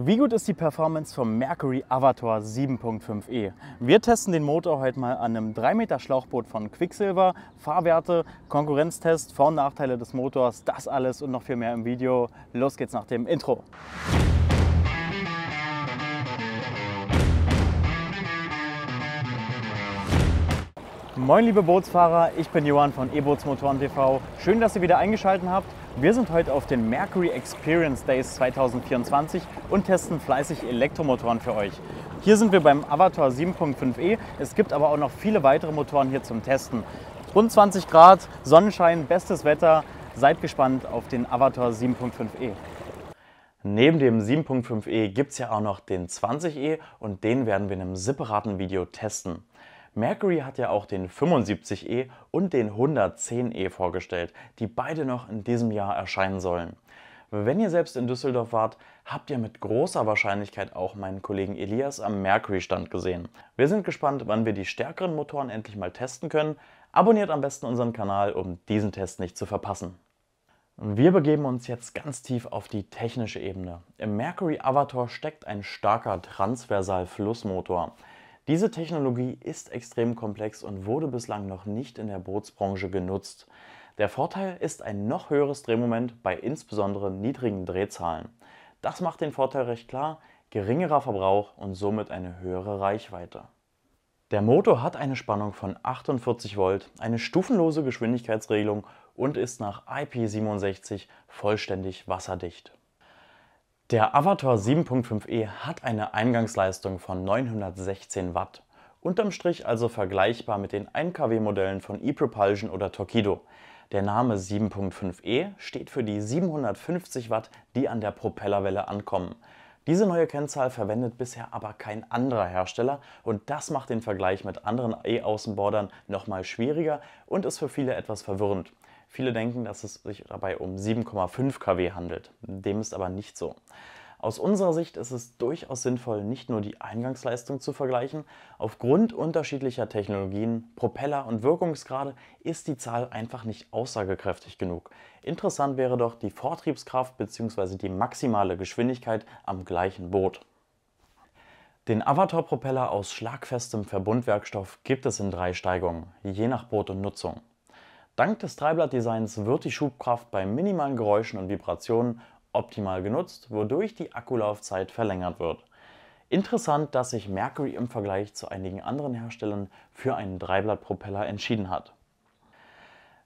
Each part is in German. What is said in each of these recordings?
Wie gut ist die Performance vom Mercury Avatar 7.5e? Wir testen den Motor heute mal an einem 3 Meter Schlauchboot von Quicksilver, Fahrwerte, Konkurrenztest, Vor- und Nachteile des Motors, das alles und noch viel mehr im Video. Los geht's nach dem Intro. Moin liebe Bootsfahrer, ich bin Johann von eBootsmotoren TV. Schön, dass ihr wieder eingeschaltet habt. Wir sind heute auf den Mercury Experience Days 2024 und testen fleißig Elektromotoren für euch. Hier sind wir beim Avatar 7.5e. Es gibt aber auch noch viele weitere Motoren hier zum Testen. Rund 20 Grad, Sonnenschein, bestes Wetter. Seid gespannt auf den Avatar 7.5e. Neben dem 7.5e gibt es ja auch noch den 20e und den werden wir in einem separaten Video testen. Mercury hat ja auch den 75e und den 110e vorgestellt, die beide noch in diesem Jahr erscheinen sollen. Wenn ihr selbst in Düsseldorf wart, habt ihr mit großer Wahrscheinlichkeit auch meinen Kollegen Elias am Mercury-Stand gesehen. Wir sind gespannt, wann wir die stärkeren Motoren endlich mal testen können. Abonniert am besten unseren Kanal, um diesen Test nicht zu verpassen. Wir begeben uns jetzt ganz tief auf die technische Ebene. Im Mercury Avatar steckt ein starker Transversal-Flussmotor. Diese Technologie ist extrem komplex und wurde bislang noch nicht in der Bootsbranche genutzt. Der Vorteil ist ein noch höheres Drehmoment bei insbesondere niedrigen Drehzahlen. Das macht den Vorteil recht klar, geringerer Verbrauch und somit eine höhere Reichweite. Der Motor hat eine Spannung von 48 Volt, eine stufenlose Geschwindigkeitsregelung und ist nach IP67 vollständig wasserdicht. Der Avatar 7.5e hat eine Eingangsleistung von 916 Watt, unterm Strich also vergleichbar mit den 1 kW Modellen von ePropulsion oder Torqeedo. Der Name 7.5e steht für die 750 Watt, die an der Propellerwelle ankommen. Diese neue Kennzahl verwendet bisher aber kein anderer Hersteller und das macht den Vergleich mit anderen E-Außenbordern nochmal schwieriger und ist für viele etwas verwirrend. Viele denken, dass es sich dabei um 7,5 kW handelt. Dem ist aber nicht so. Aus unserer Sicht ist es durchaus sinnvoll, nicht nur die Eingangsleistung zu vergleichen. Aufgrund unterschiedlicher Technologien, Propeller und Wirkungsgrade ist die Zahl einfach nicht aussagekräftig genug. Interessant wäre doch die Vortriebskraft bzw. die maximale Geschwindigkeit am gleichen Boot. Den Avatar-Propeller aus schlagfestem Verbundwerkstoff gibt es in drei Steigungen, je nach Boot und Nutzung. Dank des Dreiblatt-Designs wird die Schubkraft bei minimalen Geräuschen und Vibrationen optimal genutzt, wodurch die Akkulaufzeit verlängert wird. Interessant, dass sich Mercury im Vergleich zu einigen anderen Herstellern für einen Dreiblattpropeller entschieden hat.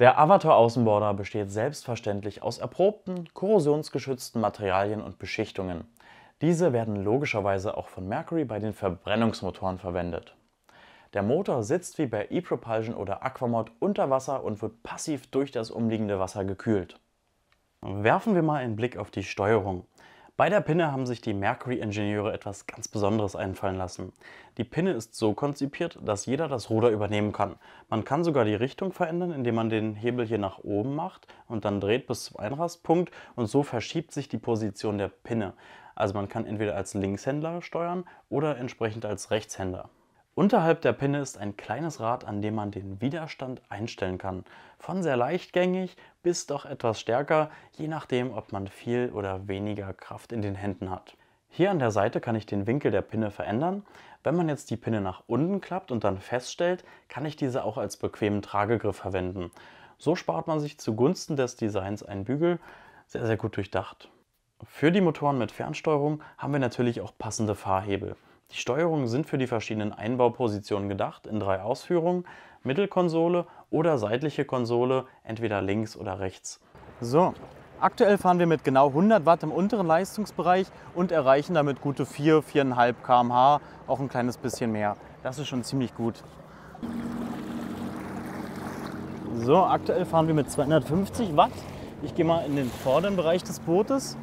Der Avatar-Außenborder besteht selbstverständlich aus erprobten, korrosionsgeschützten Materialien und Beschichtungen. Diese werden logischerweise auch von Mercury bei den Verbrennungsmotoren verwendet. Der Motor sitzt wie bei ePropulsion oder Aquamod unter Wasser und wird passiv durch das umliegende Wasser gekühlt. Werfen wir mal einen Blick auf die Steuerung. Bei der Pinne haben sich die Mercury-Ingenieure etwas ganz Besonderes einfallen lassen. Die Pinne ist so konzipiert, dass jeder das Ruder übernehmen kann. Man kann sogar die Richtung verändern, indem man den Hebel hier nach oben macht und dann dreht bis zum Einrastpunkt und so verschiebt sich die Position der Pinne. Also man kann entweder als Linkshänder steuern oder entsprechend als Rechtshänder. Unterhalb der Pinne ist ein kleines Rad, an dem man den Widerstand einstellen kann. Von sehr leichtgängig bis doch etwas stärker, je nachdem, ob man viel oder weniger Kraft in den Händen hat. Hier an der Seite kann ich den Winkel der Pinne verändern. Wenn man jetzt die Pinne nach unten klappt und dann feststellt, kann ich diese auch als bequemen Tragegriff verwenden. So spart man sich zugunsten des Designs einen Bügel. Sehr, sehr gut durchdacht. Für die Motoren mit Fernsteuerung haben wir natürlich auch passende Fahrhebel. Die Steuerungen sind für die verschiedenen Einbaupositionen gedacht in drei Ausführungen, Mittelkonsole oder seitliche Konsole, entweder links oder rechts. So, aktuell fahren wir mit genau 100 Watt im unteren Leistungsbereich und erreichen damit gute 4, 4,5 km/h, auch ein kleines bisschen mehr. Das ist schon ziemlich gut. So, aktuell fahren wir mit 250 Watt. Ich gehe mal in den vorderen Bereich des Bootes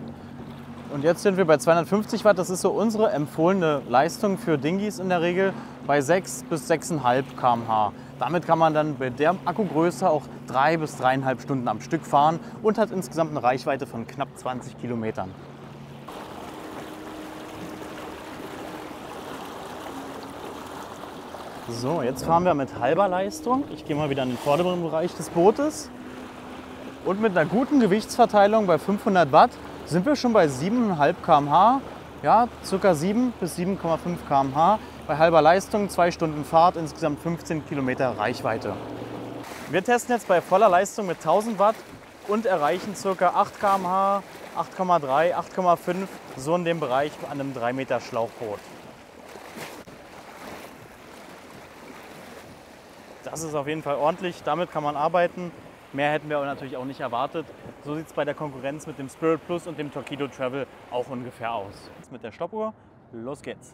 und jetzt sind wir bei 250 Watt. Das ist so unsere empfohlene Leistung für Dingis in der Regel bei 6 bis 6,5 km/h. Damit kann man dann bei der Akkugröße auch 3 bis 3,5 Stunden am Stück fahren und hat insgesamt eine Reichweite von knapp 20 Kilometern. So, jetzt fahren wir mit halber Leistung. Ich gehe mal wieder in den vorderen Bereich des Bootes. Und mit einer guten Gewichtsverteilung bei 500 Watt sind wir schon bei 7,5 km/h. Ja, ca. 7 bis 7,5 km/h. Bei halber Leistung 2 Stunden Fahrt, insgesamt 15 Kilometer Reichweite. Wir testen jetzt bei voller Leistung mit 1000 Watt und erreichen ca. 8 km/h, 8,3, 8,5, so in dem Bereich an einem 3 Meter Schlauchboot. Das ist auf jeden Fall ordentlich, damit kann man arbeiten. Mehr hätten wir natürlich auch nicht erwartet. So sieht es bei der Konkurrenz mit dem Spirit Plus und dem Torpedo Travel auch ungefähr aus. Jetzt mit der Stoppuhr, los geht's.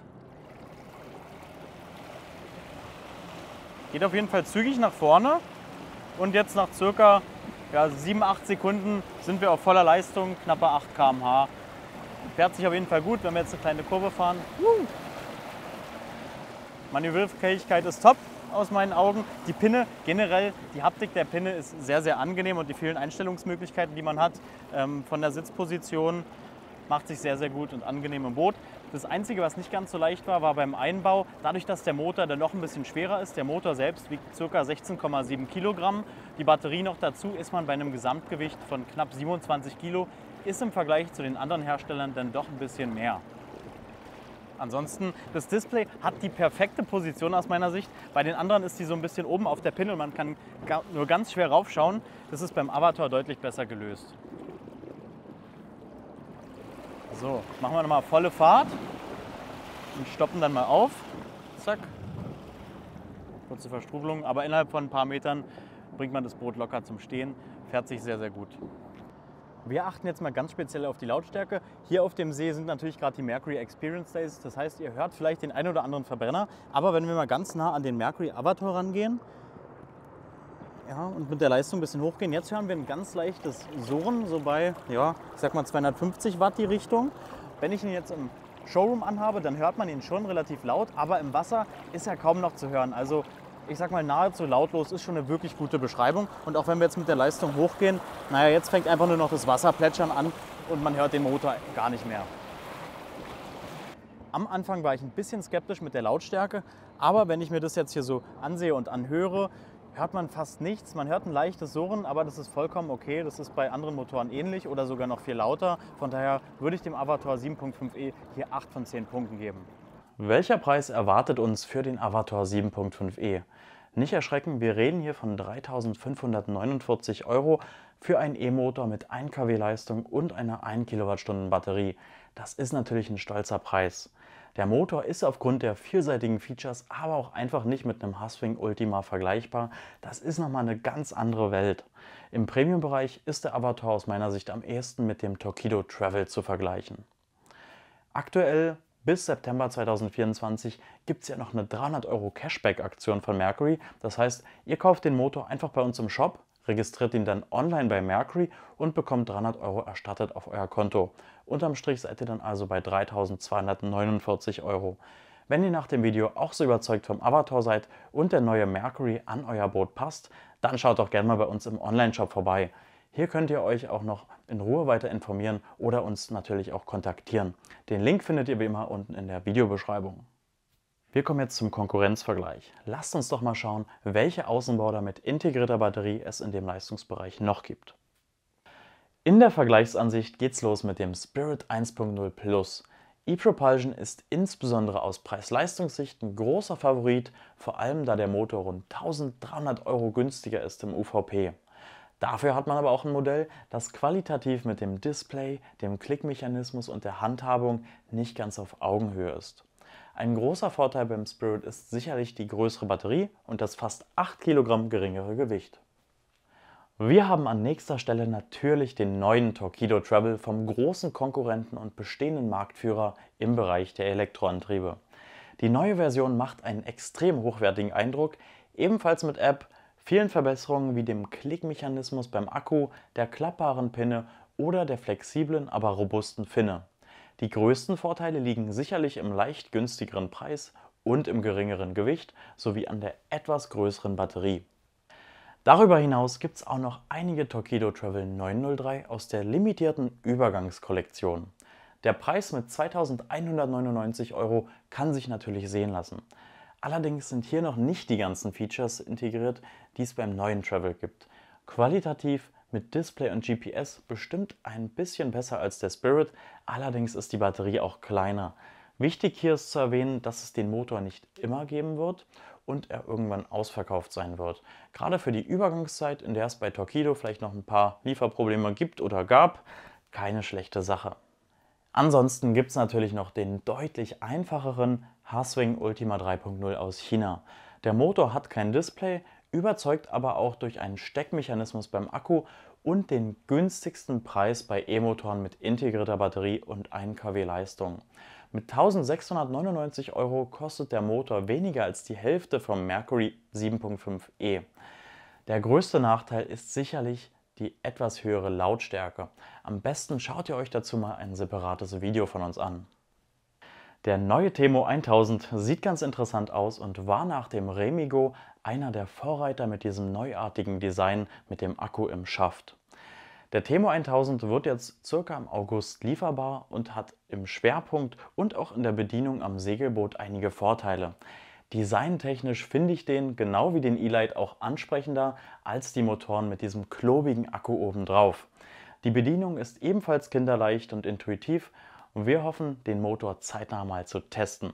Geht auf jeden Fall zügig nach vorne und jetzt nach circa ja, 7, 8 Sekunden sind wir auf voller Leistung, knappe 8 km/h. Fährt sich auf jeden Fall gut, wenn wir jetzt eine kleine Kurve fahren. Manövrierfähigkeit ist top, aus meinen Augen. Die Pinne generell, die Haptik der Pinne ist sehr, sehr angenehm und die vielen Einstellungsmöglichkeiten, die man hat, ähm, von der Sitzposition macht sich sehr, sehr gut und angenehm im Boot. Das Einzige, was nicht ganz so leicht war, war beim Einbau. Dadurch, dass der Motor dann noch ein bisschen schwerer ist, der Motor selbst wiegt ca. 16,7 Kilogramm, die Batterie noch dazu, ist man bei einem Gesamtgewicht von knapp 27 Kilo, ist im Vergleich zu den anderen Herstellern dann doch ein bisschen mehr. Ansonsten, das Display hat die perfekte Position aus meiner Sicht. Bei den anderen ist die so ein bisschen oben auf der Pin und man kann nur ganz schwer raufschauen. Das ist beim Avatar deutlich besser gelöst. So, machen wir nochmal volle Fahrt und stoppen dann mal auf. Zack. Kurze Verstrubelung, aber innerhalb von ein paar Metern bringt man das Boot locker zum Stehen. Fährt sich sehr, sehr gut. Wir achten jetzt mal ganz speziell auf die Lautstärke. Hier auf dem See sind natürlich gerade die Mercury Experience Days. Das heißt, ihr hört vielleicht den einen oder anderen Verbrenner. Aber wenn wir mal ganz nah an den Mercury Avatar rangehen ja, und mit der Leistung ein bisschen hochgehen, jetzt hören wir ein ganz leichtes Surren, so bei, ja, ich sag mal 250 Watt die Richtung. Wenn ich ihn jetzt im Showroom anhabe, dann hört man ihn schon relativ laut, aber im Wasser ist er kaum noch zu hören. Also ich sag mal, nahezu lautlos ist schon eine wirklich gute Beschreibung. Und auch wenn wir jetzt mit der Leistung hochgehen, naja, jetzt fängt einfach nur noch das Wasserplätschern an und man hört den Motor gar nicht mehr. Am Anfang war ich ein bisschen skeptisch mit der Lautstärke, aber wenn ich mir das jetzt hier so ansehe und anhöre, hört man fast nichts. Man hört ein leichtes Surren, aber das ist vollkommen okay. Das ist bei anderen Motoren ähnlich oder sogar noch viel lauter. Von daher würde ich dem Avatar 7.5e hier 8 von 10 Punkten geben. Welcher Preis erwartet uns für den Avatar 7.5e? Nicht erschrecken, wir reden hier von 3.549 Euro für einen E-Motor mit 1 kW Leistung und einer 1 Kilowattstunden Batterie. Das ist natürlich ein stolzer Preis. Der Motor ist aufgrund der vielseitigen Features aber auch einfach nicht mit einem Haswing Ultima vergleichbar. Das ist nochmal eine ganz andere Welt. Im Premium-Bereich ist der Avatar aus meiner Sicht am ehesten mit dem Torqeedo Travel zu vergleichen. Aktuell bis September 2024 gibt es ja noch eine 300 Euro Cashback-Aktion von Mercury. Das heißt, ihr kauft den Motor einfach bei uns im Shop, registriert ihn dann online bei Mercury und bekommt 300 Euro erstattet auf euer Konto. Unterm Strich seid ihr dann also bei 3249 Euro. Wenn ihr nach dem Video auch so überzeugt vom Avatar seid und der neue Mercury an euer Boot passt, dann schaut doch gerne mal bei uns im Online-Shop vorbei. Hier könnt ihr euch auch noch in Ruhe weiter informieren oder uns natürlich auch kontaktieren. Den Link findet ihr wie immer unten in der Videobeschreibung. Wir kommen jetzt zum Konkurrenzvergleich. Lasst uns doch mal schauen, welche Außenborder mit integrierter Batterie es in dem Leistungsbereich noch gibt. In der Vergleichsansicht geht's los mit dem Spirit 1.0 Plus. E-Propulsion ist insbesondere aus Preis-Leistungssicht ein großer Favorit, vor allem da der Motor rund 1300 Euro günstiger ist im UVP. Dafür hat man aber auch ein Modell, das qualitativ mit dem Display, dem Klickmechanismus und der Handhabung nicht ganz auf Augenhöhe ist. Ein großer Vorteil beim Spirit ist sicherlich die größere Batterie und das fast 8 Kilogramm geringere Gewicht. Wir haben an nächster Stelle natürlich den neuen Torpedo Treble vom großen Konkurrenten und bestehenden Marktführer im Bereich der Elektroantriebe. Die neue Version macht einen extrem hochwertigen Eindruck, ebenfalls mit App, Vielen Verbesserungen wie dem Klickmechanismus beim Akku, der klappbaren Pinne oder der flexiblen, aber robusten Finne. Die größten Vorteile liegen sicherlich im leicht günstigeren Preis und im geringeren Gewicht sowie an der etwas größeren Batterie. Darüber hinaus gibt es auch noch einige Torpedo Travel 903 aus der limitierten Übergangskollektion. Der Preis mit 2199 Euro kann sich natürlich sehen lassen. Allerdings sind hier noch nicht die ganzen Features integriert, die es beim neuen Travel gibt. Qualitativ mit Display und GPS bestimmt ein bisschen besser als der Spirit, allerdings ist die Batterie auch kleiner. Wichtig hier ist zu erwähnen, dass es den Motor nicht immer geben wird und er irgendwann ausverkauft sein wird. Gerade für die Übergangszeit, in der es bei Torquedo vielleicht noch ein paar Lieferprobleme gibt oder gab, keine schlechte Sache. Ansonsten gibt es natürlich noch den deutlich einfacheren H-Swing Ultima 3.0 aus China. Der Motor hat kein Display, überzeugt aber auch durch einen Steckmechanismus beim Akku und den günstigsten Preis bei E-Motoren mit integrierter Batterie und 1 kW Leistung. Mit 1699 Euro kostet der Motor weniger als die Hälfte vom Mercury 7.5e. Der größte Nachteil ist sicherlich die etwas höhere Lautstärke. Am besten schaut ihr euch dazu mal ein separates Video von uns an. Der neue Temo 1000 sieht ganz interessant aus und war nach dem Remigo einer der Vorreiter mit diesem neuartigen Design mit dem Akku im Schaft. Der Temo 1000 wird jetzt circa im August lieferbar und hat im Schwerpunkt und auch in der Bedienung am Segelboot einige Vorteile. Designtechnisch finde ich den, genau wie den E-Light, auch ansprechender als die Motoren mit diesem klobigen Akku obendrauf. Die Bedienung ist ebenfalls kinderleicht und intuitiv und wir hoffen, den Motor zeitnah mal zu testen.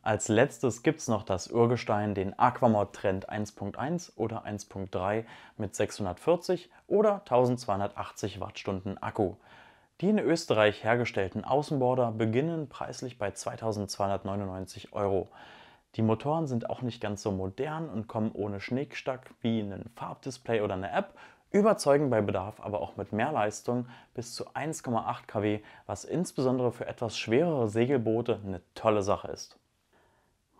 Als letztes gibt es noch das Urgestein, den Aquamod Trend 1.1 oder 1.3 mit 640 oder 1280 Wattstunden Akku. Die in Österreich hergestellten Außenborder beginnen preislich bei 2299 Euro. Die Motoren sind auch nicht ganz so modern und kommen ohne Schnickstack wie ein Farbdisplay oder eine App, Überzeugen bei Bedarf aber auch mit mehr Leistung bis zu 1,8 kW, was insbesondere für etwas schwerere Segelboote eine tolle Sache ist.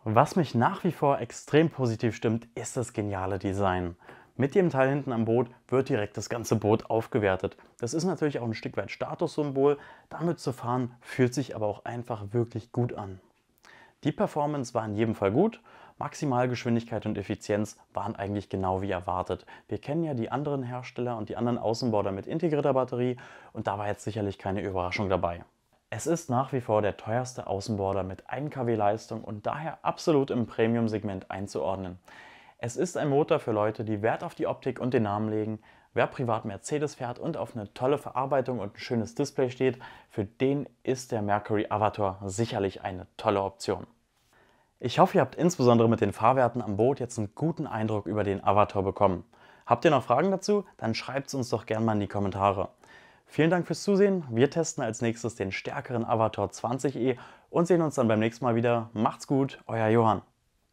Was mich nach wie vor extrem positiv stimmt, ist das geniale Design. Mit dem Teil hinten am Boot wird direkt das ganze Boot aufgewertet. Das ist natürlich auch ein Stück weit Statussymbol. Damit zu fahren fühlt sich aber auch einfach wirklich gut an. Die Performance war in jedem Fall gut. Maximalgeschwindigkeit und Effizienz waren eigentlich genau wie erwartet. Wir kennen ja die anderen Hersteller und die anderen Außenborder mit integrierter Batterie und da war jetzt sicherlich keine Überraschung dabei. Es ist nach wie vor der teuerste Außenborder mit 1 kW Leistung und daher absolut im Premium-Segment einzuordnen. Es ist ein Motor für Leute, die Wert auf die Optik und den Namen legen, Wer privat Mercedes fährt und auf eine tolle Verarbeitung und ein schönes Display steht, für den ist der Mercury Avatar sicherlich eine tolle Option. Ich hoffe, ihr habt insbesondere mit den Fahrwerten am Boot jetzt einen guten Eindruck über den Avatar bekommen. Habt ihr noch Fragen dazu? Dann schreibt es uns doch gerne mal in die Kommentare. Vielen Dank fürs Zusehen. Wir testen als nächstes den stärkeren Avatar 20e und sehen uns dann beim nächsten Mal wieder. Macht's gut, euer Johann.